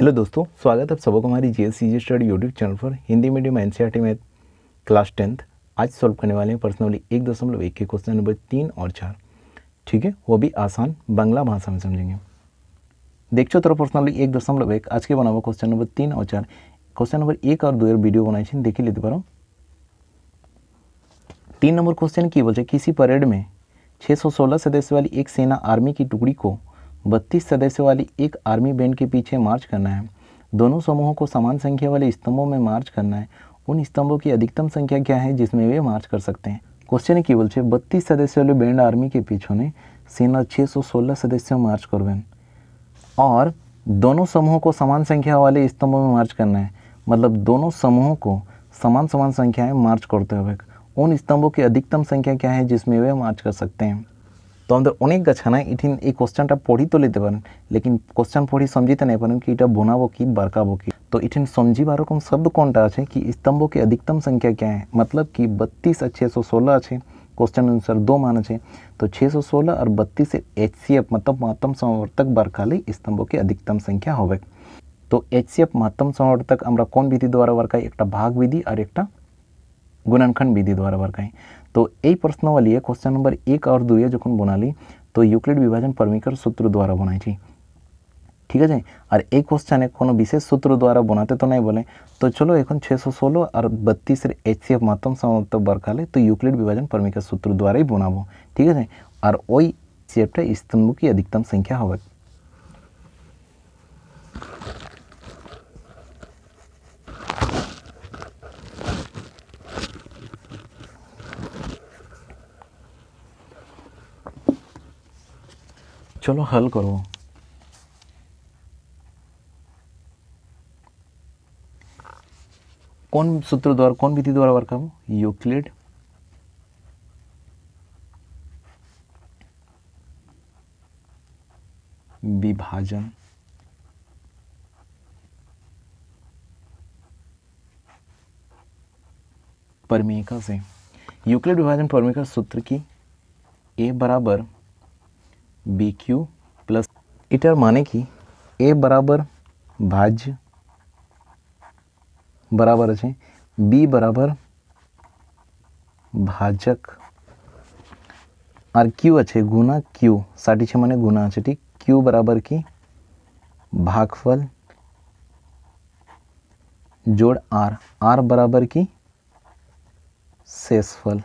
Hello दोस्तों स्वागत है आप सबको हमारी G S C study YouTube channel पर Hindi medium N C math class tenth आज सॉल्व करने वाले हैं पर्सनली एक दशमलव एक के क्वेश्चन नंबर तीन और चार ठीक है वो भी आसान बांग्ला भाषा में समझेंगे देख चो तरह पर्सनली एक दशमलव एक आज के बना हुआ क्वेश्चन नंबर तीन और चार क्वेश्चन नंबर एक और दो वीडियो बनाए देखी लेते पारो तीन नंबर क्वेश्चन की बोलते किसी परेड में छः सौ सोलह सदस्य वाली एक सेना आर्मी की टुकड़ी को बत्तीस सदस्यों वाली एक आर्मी बैंड के पीछे मार्च करना है दोनों समूहों को समान संख्या वाले स्तंभों में मार्च करना है उन स्तंभों की अधिकतम संख्या क्या है जिसमें वे मार्च कर सकते हैं क्वेश्चन की बोलते बत्तीस सदस्य वाले बैंड आर्मी के पीछे ने सेना छः सौ सोलह सदस्यों मार्च करवे और दोनों समूहों को समान संख्या वाले स्तंभों में मार्च करना है मतलब दोनों समूहों को समान समान संख्याएं मार्च करते हुए उन स्तंभों की अधिकतम संख्या क्या है जिसमें वे मार्च कर सकते हैं তো ওদের অনেক গছনা আইতিন এই কোশ্চেনটা পড়ি তোলে দেগন কিন্তু কোশ্চেন পড়ি સમজিতে নাই বানি কি এটা বোনাবাকি বারকাবকি তো আইতিন సంজিব আর কোন শব্দ কোনটা আছে কি স্তম্ভকে अधिकतम সংখ্যা কে আছে मतलब की 32 616 আছে কোশ্চেন আনসার 2 মান আছে তো 616 আর 32 এ এইচ সি এফ मतलब महत्तम समावर्तक বারকালি স্তম্ভকে अधिकतम সংখ্যা হবে তো এইচ সি এফ महत्तम समावर्तक আমরা কোন বিধি দ্বারা বারকা একটা ভাগ বিধি আর একটা গুণনखंड বিধি দ্বারা বারকা तो ये वाली है क्वेश्चन नंबर एक और दुई जो बनाली तो यूक्लिड विभाजन परमिकर सूत्र द्वारा बनाई थी ठीक है और एक क्वेश्चन है को विशेष सूत्र द्वारा बनाते तो नहीं बोले तो चलो एखन छः सौ सोलह और बत्तीस एच सी एफ मातम समाप्त ले तो यूक्लिड विभाजन परमिकर सूत्र द्वारा ही बनाबो ठीक है और वही चेप्टे स्तंभ की अधिकतम संख्या हो चलो हल करो कौन सूत्र द्वारा कौन विधि द्वारा वर्क यूक्लिड विभाजन परमेका से यूक्लिड विभाजन परमेका सूत्र की ए बराबर बी क्यू प्लस इटार माने कि ए बराबर भाज्य बराबर है बी बराबर भाजक और क्यू अच्छे गुना क्यू साठी मैंने गुना अच्छे ठीक क्यू बराबर की भागफल जोड़ आर आर बराबर की शेषफल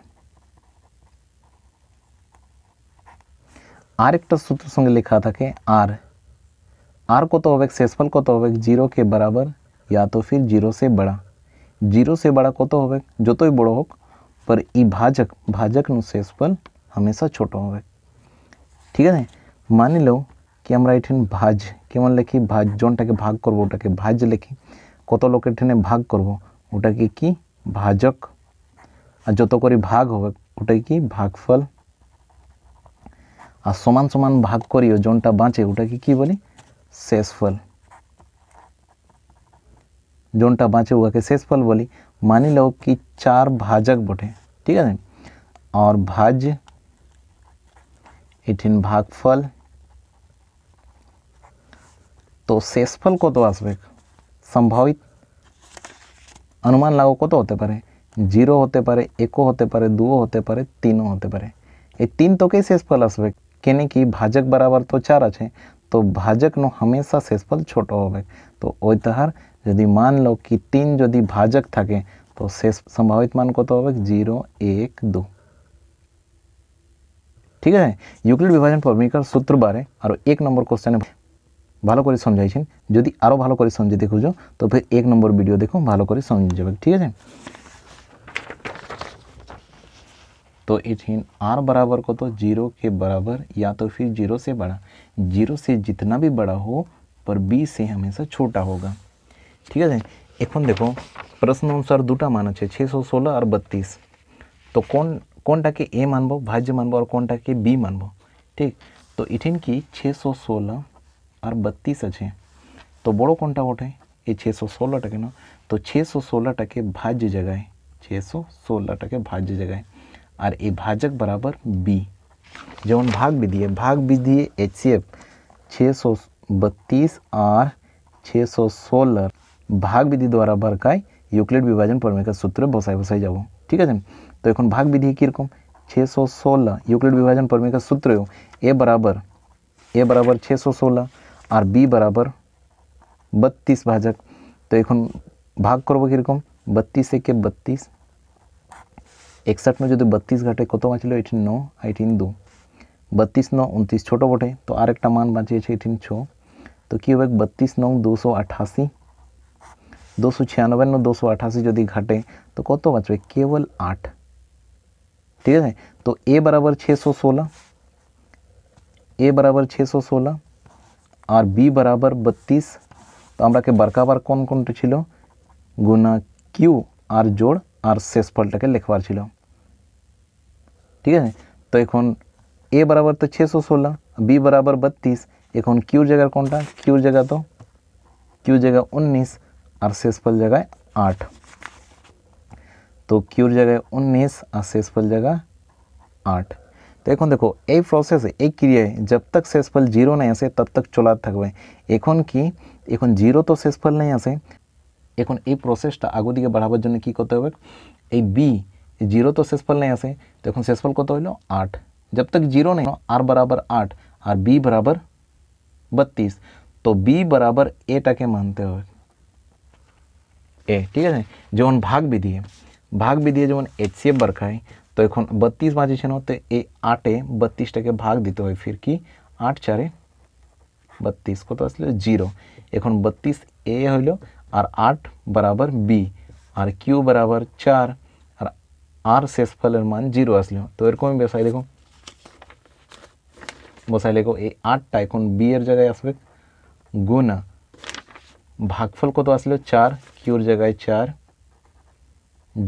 एक सूत्र संगे लेखा थे आर आर कत हो तो शेषफल कत हो तो जरोो के बराबर या तो फिर जिरो से बड़ा जिरो से बड़ा कत तो हो जो तो ही बड़ो हो पर भाजक भाजक न शेषफल हमेशा छोटो हो ठीक है मान लो कि हमारे भाज केम लिखी भाज जो के भाग करब वोटा के भाज लिखी कत तो लोकर भाग करब वोटा की कि भाजक आ जो तो करी भाग हो वोटा की भागफल और समान समान भाग करिए जो बाचे वोटा की बोली शेषफल जो बाचे वहाँ के शेषफल बोली मान लो कि चार भाजक बटे ठीक है और भाज भाग फल तो शेष फल कत तो आस संभावित अनुमान लागो कत होते परे? जीरो होते परे, एको होते परे, दुओ होते परे, तीनों होते परे। ए तीन तो के शेषफल आसबेक कहने की भाजक बराबर तो चार है तो भाजक नो हमेशा शेषफल छोटो हो तो ओतहर यदि मान लो कि तीन जो भाजक थके तो शेष संभावित मान को तो होगा जीरो एक दो ठीक है यूक्लिड विभाजन परमिकर सूत्र बारे और एक नंबर क्वेश्चन भलोक समझाई जो आरो भलोक समझे देखो तो फिर एक नम्बर भिडियो देखो भलोक समझे ठीक है तो इथिन आर बराबर को तो जीरो के बराबर या तो फिर जीरो से बड़ा जीरो से जितना भी बड़ा हो पर बी से हमेशा छोटा होगा ठीक है एखन देखो प्रश्न अनुसार दूटा मान है छः सौ सोलह और बत्तीस तो कौन कौनटा के ए मानब भाज्य मानब और कौनटा के बी मानब ठीक तो इथिन की छः सौ सोलह और बत्तीस अच्छे तो बड़ो कौनटा उठे ये छः सौ सोलह टके ना तो छः सौ सोलह टके भाज्य जगह है छः सौ सोलह टके भाज्य जगह है और ए भाजक बराबर बी जेमन भाग भी दिए भाग विधि दिए एच सी एफ छः सौ बत्तीस और छः सौ षोलो भाग विधि द्वारा बरकाय यूक्लिड विभाजन प्रमेय सूत्र बसाय बसाय जाब ठीक है तो एक् भाग विधि कम छः सौ षोलो यूक्लिड विभाजन प्रमेय सूत्र ए बराबर ए बराबर छः सौ षोलो और बी बराबर बत्तीस भाजक तो एक् भाग करब कम बत्तीस एके बत्तीस 61 મે જો 32 ઘટે કોતો matching લો ઇટ નો આટ ઇન દો 32 નો 29 છોટો-મોટો તો આર એકતા માન બાજે છે ઇથીન છો તો કી હોબે 32 નો 288 296 નો 288 જોદી ઘટે તો કોતો બાજે કેવલ 8 ઠીક હે ને તો a = 616 a = 616 আর b = 32 તો આમરા કે બરકા બર કોન કોન હતો ચિલો ગુના q আর જો और शेष फलटा के लिखवार छो ठीक है तो एन ए बराबर तो छः सौ सोलह बी बराबर बत्तीस एन क्यूर जगह कौन टा क्यूर जगह तो क्यूर जगह उन्नीस और शेष फल जगह आठ तो क्यूर जगह उन्नीस और शेष फल जगह आठ तो एन देखो ये प्रसेस ये क्रिया जब तक शेष फल जिरो नहीं आसे तब तक चलाते थकबे एन कि एन जिरो तो शेष फल नहीं आसे এখন এই প্রসেসটা আগো দিকে বাড়াবার জন্য কি করতে হবে এই বি जीरो तो शेषफल नहीं आसे तो এখন शेषफल কত হলো 8 जब तक जीरो नहीं r बराबर 8 और b बराबर 32 तो b बराबर a টাকে মানতে হবে a ঠিক আছে যখন ভাগ বিধি ভাগ বিধি যখন hcf বার খায় তো এখন 32 মাঝে ছিল তো এই 8 এ 32 টাকে ভাগ দিতে হয় ফির কি 8 4 32 কত আসলো 0 এখন 32 a হলো आर आठ बराबर बी और क्यू बराबर चार और आर से फलर मान जीरो आसल तो एरक बसाय देखो बसाय देखो ए आठ टाइकोन बी एर जगह आसबे गुना भागफल कत तो आसल चार किऊर जगह चार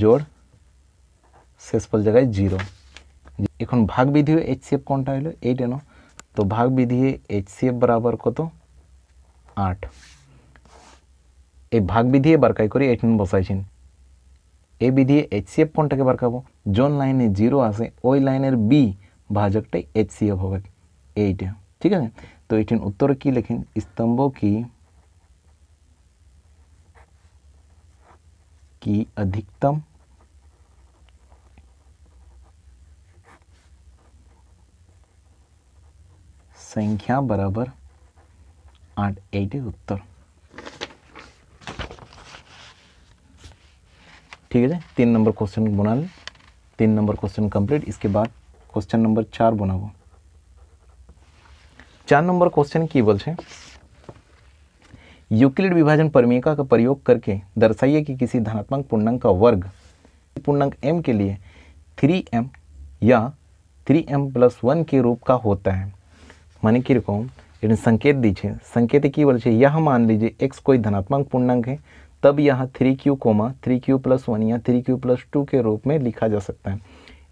जोड़ शेषफल जगह जिरो एन भाग विधि एच सी एफ कौनटा एट एनो तो भाग विधि एच सी एफ बराबर कत तो? आठ এই ভাগ বিধিয়ে বারকাই করে এইটিন বসাইছেন এইচ বিধিয়ে এফ কোনটাকে বারকাবো জোন লাইনে জিরো আসে ওই লাইনের বি ভাজকটাই এফ হবে এইটা ঠিক আছে তো এইটিন উত্তর কি লেখেন স্তম্ভ কি কি অধিকতম সংখ্যা বরাবর আট एट উত্তর ठीक है तीन नंबर क्वेश्चन बुना लें तीन नंबर क्वेश्चन कंप्लीट इसके बाद क्वेश्चन नंबर चार वो चार नंबर क्वेश्चन की बोल यूक्लिड विभाजन परमिका का प्रयोग करके दर्शाइए कि किसी धनात्मक पूर्णांक का वर्ग पूर्णांक m के लिए 3m या 3m प्लस वन के रूप का होता है मानी कि रकम संकेत दीजिए संकेत की बोल यह मान लीजिए x कोई धनात्मक पूर्णांक है तब यहाँ three Q comma three Q plus one या थ्री क्यू प्लस टू के रूप में लिखा जा सकता है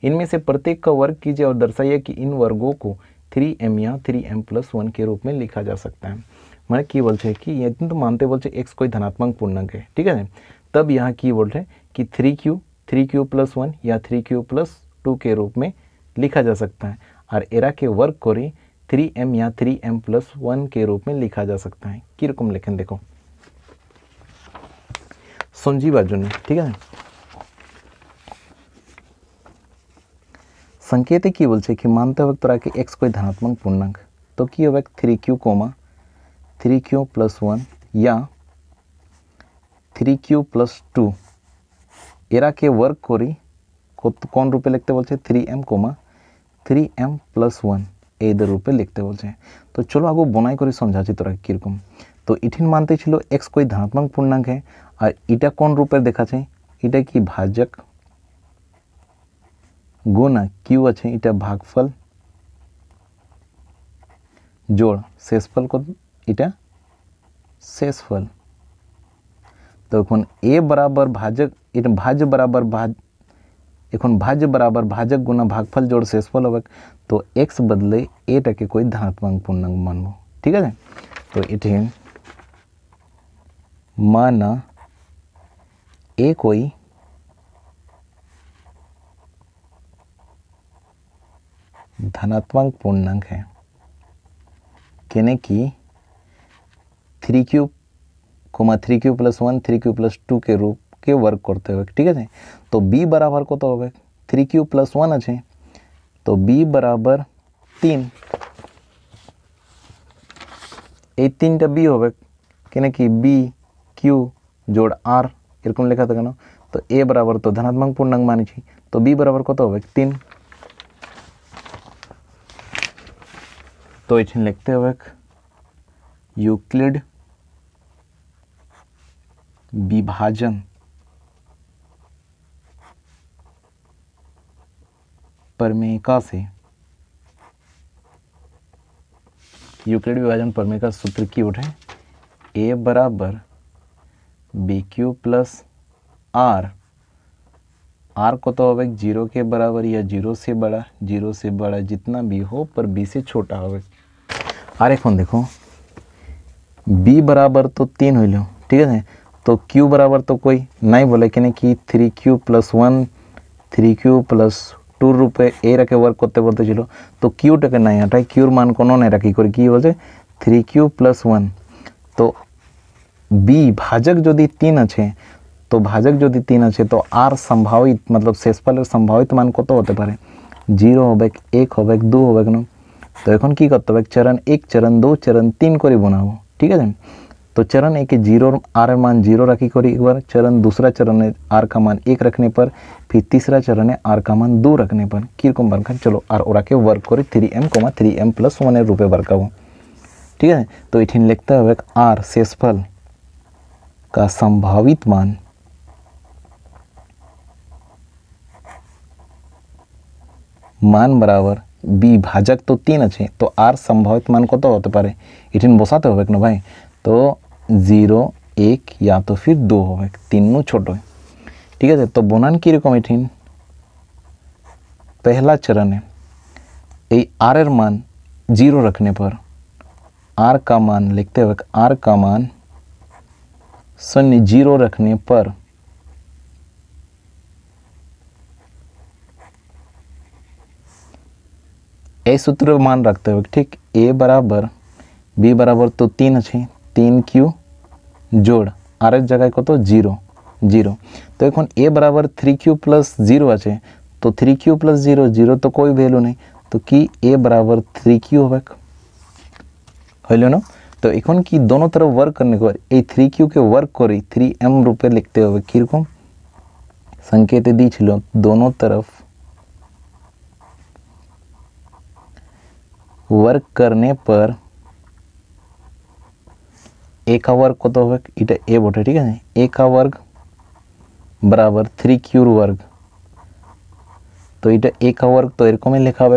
इनमें से प्रत्येक का वर्ग कीजिए और दर्शाइए कि इन वर्गों को थ्री एम या थ्री एम प्लस वन के रूप में लिखा जा सकता है मैंने मतलब की हैं कि ये तो मानते बोलते एक्स कोई धनात्मक पूर्णांक है ठीक है तब यहाँ की बोल रहे कि three Q three Q plus one या थ्री क्यू प्लस टू के रूप में लिखा जा सकता है और एरा के वर्ग को रही थ्री एम या थ्री एम प्लस वन के रूप में लिखा जा सकता है कि रकम लेखन देखो সঞ্জীবার জন্য ठीक है संकेत की बोल कि मानते वक्त तोरा के एक्स कोई धनात्मक पूर्णांक तो की वक्त three Q comma three Q plus one या थ्री क्यू प्लस टू एरा के वर्क करी कौन रूपे लिखते बोलते three M comma three M plus one ए इधर रूपे लिखते बोल तो चलो आगो बनाई करी समझाची तोरा कीरकम तो इठिन मानते छिलो एक्स कोई धनात्मक पूर्णांक है और इटा कौन रूपे देखा इटा कि भाजक गुना क्यू आटा भागफल जोड़ शेषफल को इटा शेषफल तो एन ए बराबर भाजक इट भाज बराबर भाज एन भाज बराबर भाजक गुना भागफल जोड़ शेषफल होवे तो एक्स बदले एटा के कोई धनात्मक पूर्णांग मानव ठीक है तो इटे माना ए कोई धनात्मक पूर्णांक है कहने की three cube comma three Q plus one three Q plus two के रूप के वर्क करते हुए ठीक है तो बी बराबर को तो हो थ्री क्यू प्लस वन अच्छे तो बी बराबर तीन ए तीन टा बी हो गए कहने की बी क्यू जोड़ आर এরকম লেখা থাকে तो তো এ বরাবর তো ধনাত্মক পূর্ণাঙ্ক মানেছি তো বি বরাবর কত হবে তিন तो, तो, तो, तो इच्छन लिखते हुए यूक्लिड विभाजन परमेका से यूक्लिड विभाजन परमेका सूत्र की उठे ए बराबर B Q plus R R को तो होगा जीरो के बराबर या जीरो से बड़ा जीरो से बड़ा जितना भी हो पर बी से छोटा होगा आर एक देखो बी बराबर तो तीन हो लो ठीक है तो क्यू बराबर तो कोई नहीं बोले कि नहीं कि three Q plus one three Q plus two ए रखे वर्क करते बोलते चलो तो टके नहीं हटाए क्यूर मान को नहीं रखी कर बोलते थ्री क्यू प्लस वन तो बी भाजक जदि तीन अच्छे तो भाजक जदि तीन अच्छे तो आर सम्भावित मतलब शेषफल संभावित मान कत तो होते जीरो हो एक हो दो हो नो तो एन कि करते चरण एक चरण दो चरण तीन को बनाव ठीक है तो चरण एक जीरो आर मान जीरो रखी करी एक बार चरण दूसरा चरण है आर का मान एक रखने पर फिर तीसरा चरण है आर का मान दो रखने पर किरकम वर्ग चलो आर और के वर्क करी three M comma three M plus one रूपे वर्क ठीक है तो इठिन लिखते हुए आर शेषफल का संभावित मान मान बराबर बी भाजक तो तीन अच्छे तो आर संभावित मान कत तो होते पारे इटिन बसाते हो क्या भाई तो जीरो एक या तो फिर दो हो तीन नु छोट है ठीक है तो बनान कम इटिन पहला चरण है आर एर मान जीरो रखने पर आर का मान लिखते हुए आर का मान शून्य जीरो रखने पर ए सूत्र मान रखते हुए ठीक ए बराबर बी बराबर तो तीन अच्छे तीन क्यू जोड़ आर एस जगह को तो जीरो जीरो तो एन ए बराबर थ्री क्यू प्लस जीरो अच्छे तो three Q plus zero zero तो कोई वेल्यू नहीं तो की ए बराबर थ्री क्यू हो ना तो इखन की दोनों तरफ वर्क करने को ये थ्री क्यू के वर्क कर थ्री एम रूपे लिखते हो कम संकेत दी छो दोनों तरफ वर्क करने पर एक वर्ग कत हो इटा ए बटे ठीक है एक वर्ग बराबर थ्री क्यूर वर्ग तो इटा एक वर्ग तो एरक लेखा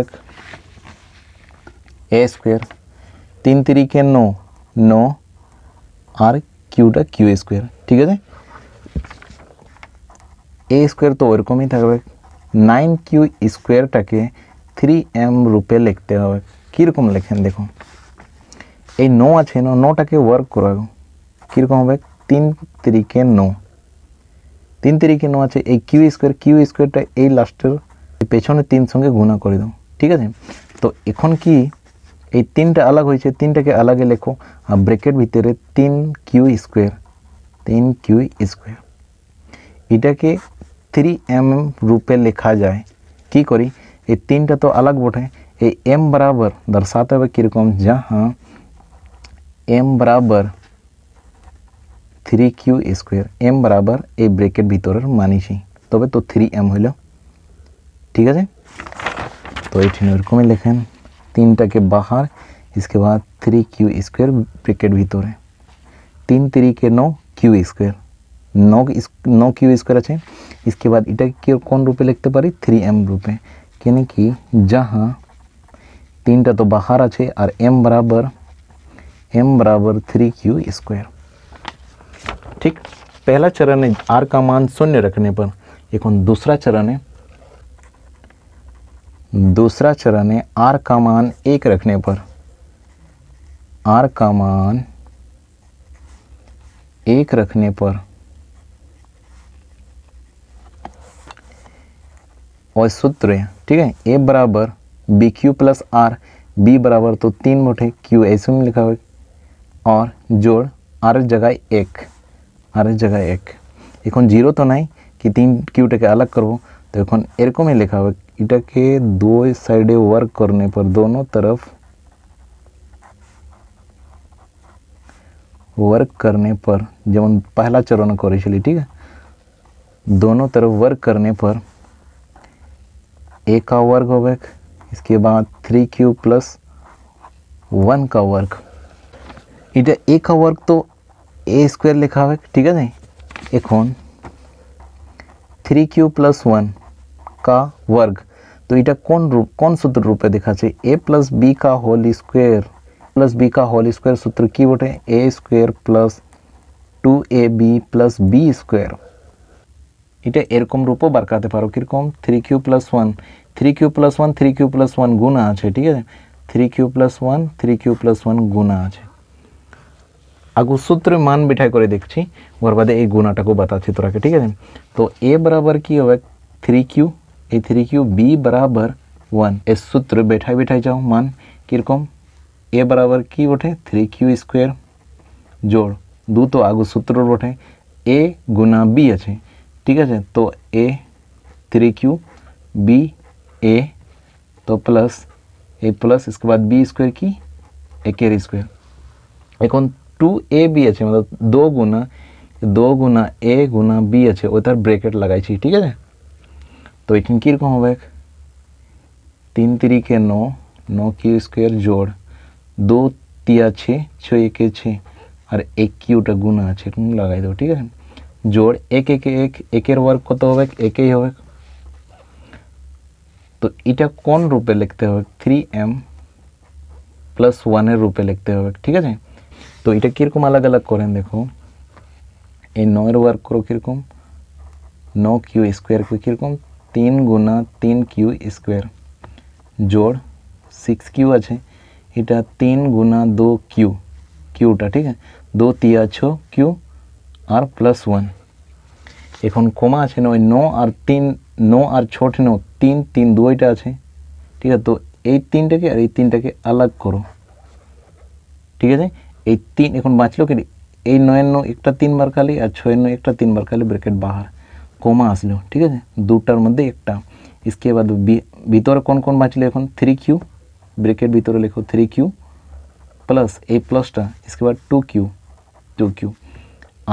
ए स्कोर तीन त्रिके नौ নো আর কিউটা কিউ স্কোয়ার ঠিক আছে এ স্কোয়ার তো ওরকমই থাকবে নাইন কিউ স্কোয়ারটাকে থ্রি এম রূপে লিখতে হবে কীরকম লেখেন দেখুন এই নো আছে না নোটাকে ওয়ার্ক করাবো কীরকম হবে তিন তিরিকে নো তিন তিরিকে নো আছে এই কিউ স্কোয়ার কিউ স্কোয়ারটা এই লাস্টের পেছনে তিন সঙ্গে গুণা করে দাও ঠিক আছে তো এখন কি এই তিনটা আলাদা হইছে তিনটা কে আলাদা লেখো ব্র্যাকেট ভিতরে 3q স্কয়ার 3q স্কয়ার এটাকে 3m রূপে লেখা যায় কি করি এই তিনটা তো আলাদা বটে এ m बराबर दर्शाता है बकी रकम जहां m बराबर 3q স্কয়ার m बराबर ए ब्रैकेट ভিতরের মানিসি তবে তো 3m হইল ঠিক আছে তো এই তিনের ক্রমে লেখেন तीन टा के बाहर इसके बाद थ्री क्यू स्क्वेयर ब्रिकेट भी तोड़े तीन त्री के नौ क्यू स्क्वेयर नौ नौ क्यू स्क्वेयर अच्छे इसके बाद इटा के कौन रूपे लिखते परि थ्री एम रूपे कहने कि जहाँ तीन टा तो बाहर अच्छे और एम बराबर एम बराबर थ्री क्यू स्क्वेयर ठीक पहला चरण है आर का मान शून्य रखने पर एक दूसरा चरण है दूसरा चरण है आर का मान एक रखने पर आर का मान एक रखने पर और सूत्र है ठीक है ए बराबर B Q plus r b बराबर तो तीन मोटे क्यू ऐसे में लिखा हुआ और जोड़ आर जगह एक आर जगह एक जीरो तो नहीं कि तीन क्यू टे अलग करो तो एखन में लिखा हुआ इटा के दो साइडे वर्क करने पर दोनों तरफ वर्क करने पर हम पहला चरण करे ठीक है दोनों तरफ वर्क करने पर ए का वर्क हो गया इसके बाद थ्री क्यू प्लस वन का वर्क इटा ए का वर्क तो ए स्क्वायर लिखा है ठीक है नहीं एखन थ्री क्यू प्लस वन का वर्ग तो यहाँ कौन रूप कौन सूत्र रूप में देखा ए प्लस बी का होल स्क्र प्लस बी का होल स्क्र सूत्र की बोटे a square plus two a b plus b square इटा एरक रूप बरकाते पर कम three Q plus one three Q plus one three Q plus one गुण आ ठीक है three Q plus one three Q plus one गुण आगे सूत्र मान बिठाई कर देखी और बाद गुणाटा को बताची तोरा के ठीक है तो ए बराबर की हो three q a three q b बराबर वन ए सूत्र बैठा बैठाई जाओ मान कम ए बराबर की उठे थ्री क्यू स्क्वेयर जोड़ दो तो आगो सूत्र उठे ए गुना बी अच्छे ठीक है तो a three q b a तो प्लस ए प्लस इसके बाद बी स्क्वेयर की एके square and two a b अच्छे मतलब दो गुना दो गुना ए गुना बी अच्छे वो तरह ब्रेकेट लगाई ठीक है तो एक ही की रकम হবে 3 * 3 = 9 9 ^ 2 যোগ 2 * 3 = 6 6 * 1 = 6 আর a ^ 3 গুণ আছে গুণ লাগাই দাও ঠিক আছে যোগ 1 * 1 * 1 1 এর വർഗ് কত হবে 1 ആയി হবে তো এটা কোন রূপে লিখতে হবে 3m + 1 এর রূপে লিখতে হবে ঠিক আছে তো এটা কি রকম আলাদা আলাদা করেন দেখো এই 9 এর വർ কত রকম 9 ^ 2 কে কি রকম তিন গুণা তিন কিউ স্কোয়ার জোর সিক্স কিউ আছে এটা তিন গুণা দো কিউ কিউটা ঠিক আছে দো তিয়া ছো কিউ আর প্লাস ওয়ান এখন কমা আছে না ওই ন আর তিন ন আর ছোট ন তিন তিন দুইটা আছে ঠিক আছে তো এই তিনটাকে আর এই তিনটাকে আলাগ করো ঠিক আছে এই তিন এখন বাঁচলো কি এই নয়ের ন একটা তিনবার খালি আর ছয়ের ন একটা তিনবার খালি ব্র্যাকেট বাহার कमा आसल ठीक है दोटार मध्य एक इसके बाद भीतर कौन कौन बाचल एन थ्री क्यू ब्रेकेट भरे लिखो थ्री क्यू प्लस ए प्लसटा इसके बाद टू क्यू टू क्यू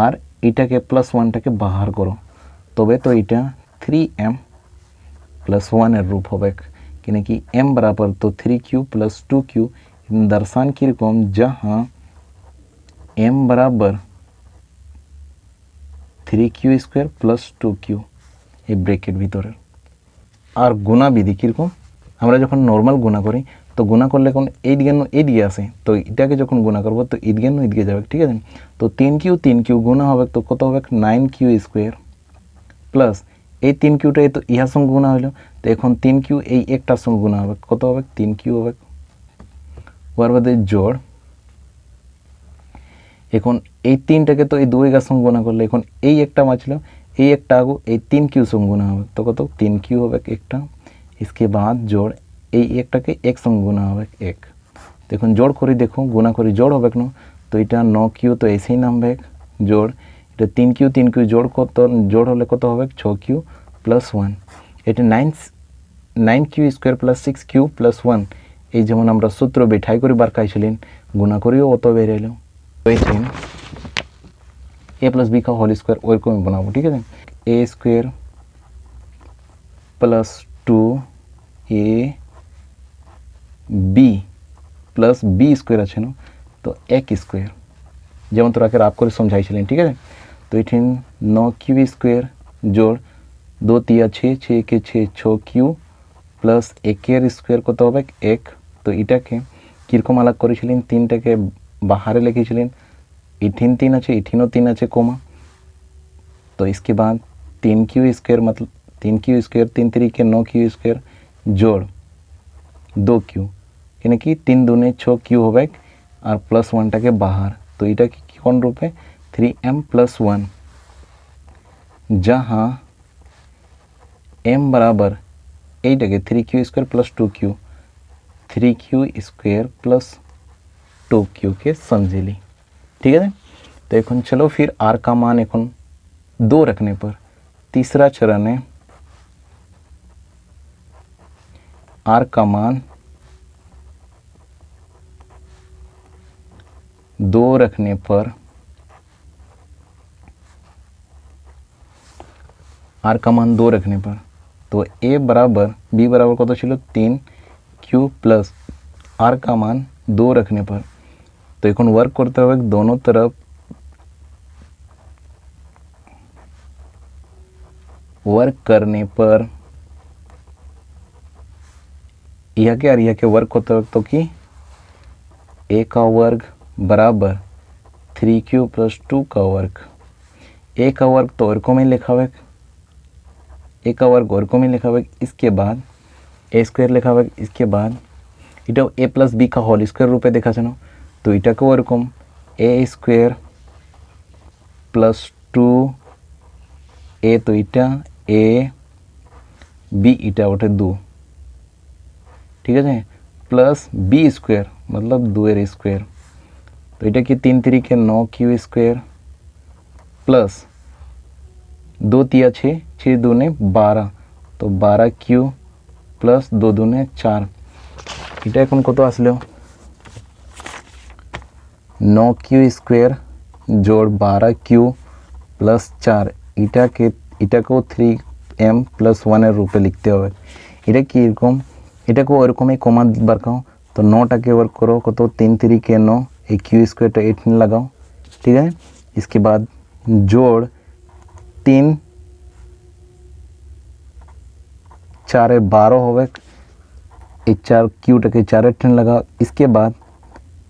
और इटा के प्लस वन के बाहर करो तब तो यहाँ थ्री एम प्लस वन रूप हो क्या कि एम बराबर तो three Q plus two q दर्शान कम जहाँ एम बराबर three q square plus two q এই ব্রেকের ভিতরে আর গুণা বিধি কীরকম আমরা যখন নর্মাল গুণা করি তো গুণা করলে কোন এইট গেন এদিকে আসে তো এটাকে যখন গুণা করবো তো ইট গেন এদিকে যাবে ঠিক আছে তো তিন কিউ তিন কিউ গুণা হবে তো কত হবে নাইন কিউ স্কোয়ার প্লাস এই তিন কিউটা তো ইহার সঙ্গে গুণা হলো তো এখন তিন কিউ এই একটার সঙ্গে গুণা হবে কত হবে তিন কিউ হবে ওয়ার বাদে জোড় এখন এই তিনটাকে তো এই দুই গাছ সঙ্গে করলে এখন এই একটা মাছলাম এই একটা আগু এই তিন কিউ সঙ্গে হবে তো কত তিন কিউ হবে একটা ইসকে বাঁধ জোড় এই একটাকে এক সঙ্গে হবে এক দেখুন জোড় করি দেখুন গুণা করি জোড় হবে কেন তো এটা ন কিউ তো এসেই নামবে জোড় এটা তিন কিউ তিন কিউ জোড় কত জোড় হলে কত হবে ছ কিউ প্লাস ওয়ান এটা nine nine q square plus six q plus one এই যেমন আমরা সূত্র বেঠাই করে বার খাইছিলেন গুণা করিও অত বেরিয়ে রয়েছেন এ প্লাস বি কা হোল স্কোয়ার ওইরকমই বানাবো ঠিক আছে এ square plus two a b plus b square আছে না তো এক স্কোয়ার যেমন তোরাকে রাত করে সমঝাইছিলেন ঠিক আছে তো এঠিন ন কিউ স্কোয়ার জোড় দু তিয়া ছে ছে কে ছে ছ কিউ প্লাস একের স্কোয়ার কত হবে এক তো এটাকে কীরকম আলাপ করেছিলেন তিনটাকে बाहर लिखे इथिन तीन अच्छे इथिनो तीन अच्छे कोमा तो इसके बाद तीन क्यू स्क्वेयर मतलब तीन क्यू स्क्वेयर तीन तरीके नौ क्यू स्क्वेयर जोड़ दो क्यू यानी कि तीन दूने छः क्यू हो गए और प्लस वन टाके बाहर तो इटा की कौन रूप है थ्री एम प्लस वन जहाँ एम बराबर टाके three q square plus two q three q square plus के संजेली ठीक है तो एक चलो फिर आर का मान एक दो रखने पर तीसरा चरण है आर का मान दो रखने पर आर का मान दो रखने पर तो ए बराबर बी बराबर को तो चलो तीन क्यू प्लस आर का मान दो रखने पर तो एक वर्क करते हुए दोनों तरफ वर्क करने पर यह क्या यह के वर्क होते वक्त तो कि ए का वर्ग बराबर थ्री क्यू प्लस टू का वर्ग ए का वर्ग तो और को में लिखा हुआ ए का वर्ग और को में लिखा हुआ इसके बाद ए स्क्वायर लिखा हुआ इसके बाद इटा ए प्लस बी का होल स्क्वायर रूपये देखा सुनो তো এটাকেও এরকম a square plus two a তো এটা এ বি ইটা बटे दो ঠিক আছে প্লাস বি স্কোয়ার মতলব দুয়ের স্কোয়ার তো এটা কি তিন তিরিকে ন কিউ স্কোয়ার প্লাস दो तिया छः छः दूने बारह तो बारह किऊ प्लस दो दूने चार এটা এখন কত আসলো नौ क्यू स्क्वेयर जोड़ बारह क्यू प्लस चार इटा के इटा को थ्री एम प्लस रूपे लिखते এম इटा ওয়ানের রূপে इटा को ओरकम কীরকম এটাকেও ওরকমই तो नौ তো वर्क करो को तो तीन थ्री के नौ एक क्यू स्क्वेयर तो एट लगाओ ठीक है इसके बाद जोड़ तीन चार बारह गए एक चार क्यू टके चार एट लगाओ इसके बाद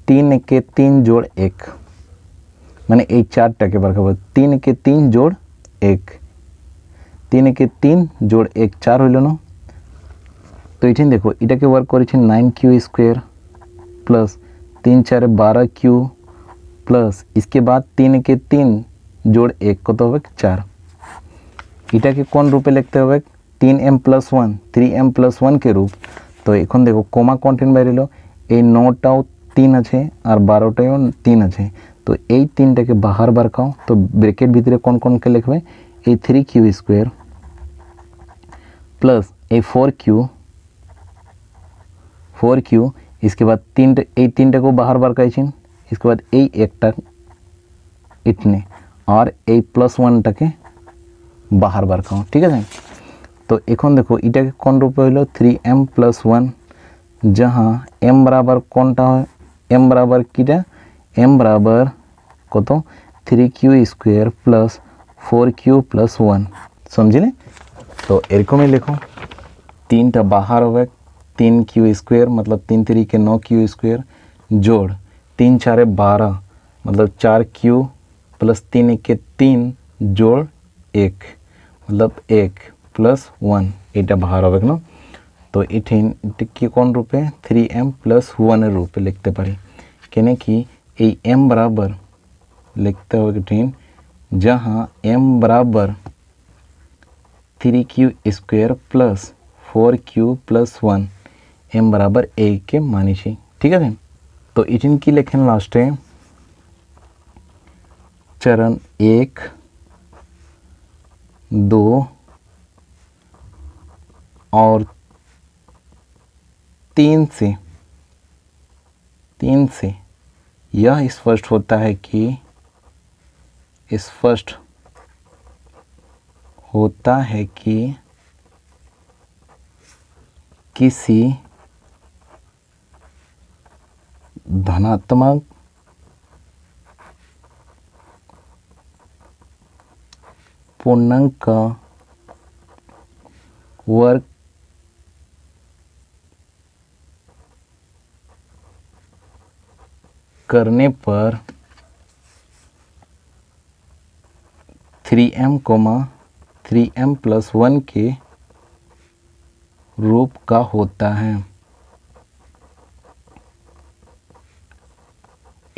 तीन के तीन जोड़ एक मैंने एक चार टके पर खबर तीन के तीन जोड़ एक तीन के तीन जोड़ एक चार हो लो तो ये देखो इटा के वर्क कर नाइन क्यू स्क्र प्लस तीन चार बारह क्यू प्लस इसके बाद तीन के तीन जोड़ एक को तो चार इटा के कौन रूपे लिखते हो तीन m plus one three M plus one के रूप तो एखन देखो कोमा कन्टेंट नोट नौटाओ तीन আছে আর तीन आई तो तीनटा के बाहर बार खाओ तो ब्रेकेट তো ব্রেকেট कौन কোন কোনকে লিখবে এই three q plus a four q four q इसके बाद तीन ए तीन को बाहर बार खाई इसके बाद ए एक टक इतने और ए प्लस वन के बाहर बार खाओ ठीक है तो एखन देखो इटा के कौन रूप हल थ्री एम प्लस वन जहाँ एम बराबर कौन है एम बराबर क्या एम बराबर कत three q square plus four q plus one समझिले तो एरक ही लिखो तीन टा बाहर हो तीन किऊ स्क्वेयर मतलब तीन थ्री के नौ किऊ स्क्वेयर जोड़ तीन चार बारह मतलब चार क्यू प्लस तीन एक के तीन जोड़ एक मतलब एक प्लस वन यहाँ बाहर हो ना तो इथिन की कौन रूपे थ्री एम प्लस वन रूपे लिखते পারি কেন कि এই बराबर लिखते हो इथिन जहाँ एम बराबर three q square plus four q plus one m बराबर ए के मानिशी ठीक है तो इथिन की लास्ट है चरण एक दो और तीन से तीन से यह स्पष्ट होता है कि स्पष्ट होता है कि किसी धनात्मक पूर्णांक का वर्ग करने पर three M comma three M plus one के रूप का होता है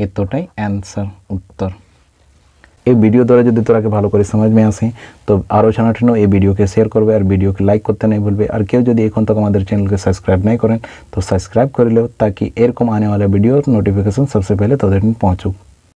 এতটাই आंसर तो उत्तर ये भिडियो द्वारा जो तुरा भलोक समझ में आसे तो आओ छाटे भिडियो के शेयर करो और भिडियो के लाइक करते नहीं भूलो और क्यों जी एखन तक हमारे चैनल के सबसक्राइब नहीं करें तो सबसक्राइब कर ले ताकि एरक आने वाला भिडियो नोटिफिकेशन सबसे पहले तक पहुँचुक